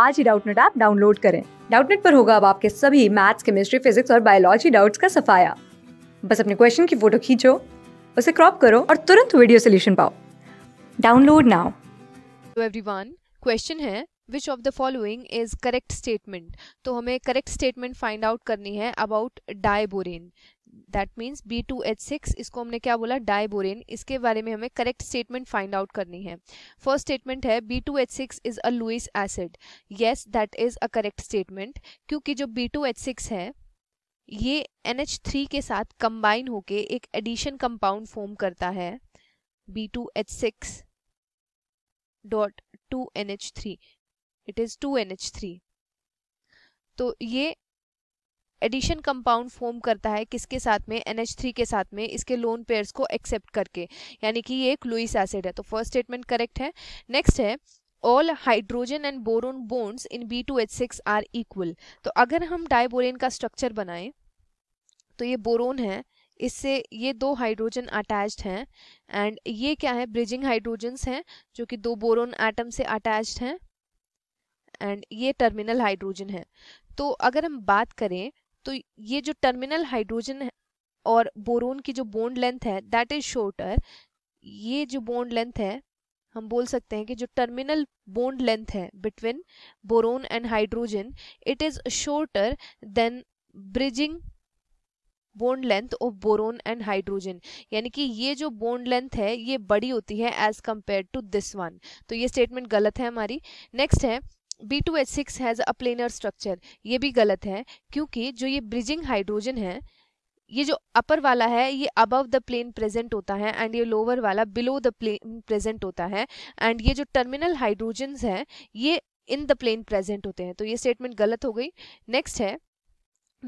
आज ही Doubtnut app download करें डाउटनेट पर होगा अब आपके सभी मैथ्स केमिस्ट्री फिजिक्स और बायोलॉजी डाउट्स का सफाया बस अपने क्वेश्चन की फोटो खींचो उसे क्रॉप करो और तुरंत वीडियो सोल्यूशन पाओ download now every one question है which of the following is correct statement तो हमें करेक्ट स्टेटमेंट फाइंड आउट करनी है about diborane that means B two H six इसको हमने क्या बोला डाइबोरेन इसके बारे में हमें करेक्ट स्टेटमेंट फाइंड आउट करनी है फर्स्ट स्टेटमेंट है B two H six is a Lewis acid yes that is a correct statement क्योंकि जो बी टू एच सिक्स है ये एन एच थ्री के साथ कंबाइन होके एक एडिशन कंपाउंड फॉर्म करता है B two H six dot two N H three it is two N H three तो ये एडिशन कंपाउंड फॉर्म करता है किसके साथ में NH3 के साथ में इसके लोन पेयर्स को एक्सेप्ट करके यानी कि ये एक लुइस एसिड है तो फर्स्ट स्टेटमेंट करेक्ट है नेक्स्ट है all hydrogen and boron bonds in B two H six are equal तो अगर हम डाइबोरेन का स्ट्रक्चर बनाएं तो ये बोरोन है इससे ये दो हाइड्रोजन अटैच हैं एंड ये क्या है ब्रिजिंग हाइड्रोजन्स हैं जो कि दो बोरोन एटम से अटैच्ड हैं एंड ये टर्मिनल हाइड्रोजन है तो अगर हम बात करें तो ये जो टर्मिनल हाइड्रोजन और बोरोन की जो बोन्ड लेंथ है दैट इज शोर्टर ये जो बोन्ड लेंथ है हम बोल सकते हैं कि जो टर्मिनल बोन्ड लेंथ है between boron and hydrogen it is shorter than bridging bond length of boron and hydrogen यानी कि ये जो बोन्ड लेंथ है ये बड़ी होती है as compare to this one तो ये स्टेटमेंट गलत है हमारी नेक्स्ट है six has a planar structure ये भी गलत है क्योंकि जो ये ब्रिजिंग हाइड्रोजन है ये जो अपर वाला है ये अबव द प्लेन प्रेजेंट होता है एंड ये लोअर वाला बिलो द प्लेन प्रेजेंट होता है एंड ये जो टर्मिनल हाइड्रोजन है ये इन द प्लेन प्रेजेंट होते हैं तो ये स्टेटमेंट गलत हो गई नेक्स्ट है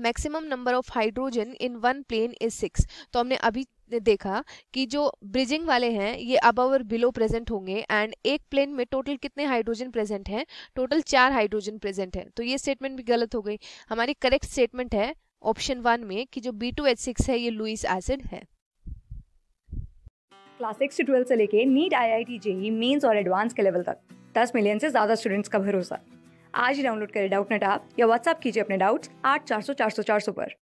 maximum number of hydrogen in one plane is six तो हमने अभी देखा कि जो ब्रिजिंग वाले हैं ये अब और बिलो प्रेजेंट होंगे एंड एक प्लेन में टोटल कितने हाइड्रोजन प्रेजेंट हैं टोटल चार हाइड्रोजन प्रेजेंट है तो ये स्टेटमेंट भी गलत हो गई हमारी करेक्ट स्टेटमेंट है ऑप्शन वन में कि जो बी टू एच सिक्स है ये लुइस एसिड है क्लास सिक्स से ट्वेल्थ से लेके NEET I I T JEE mains और एडवांस के लेवल तक दस मिलियन से ज़्यादा स्टूडेंट्स का भरोसा आज ही डाउनलोड करें डाउट नेट आप या व्हाट्सअप कीजिए अपने डाउट्स आठ चार सौ चार सौ चार सौ पर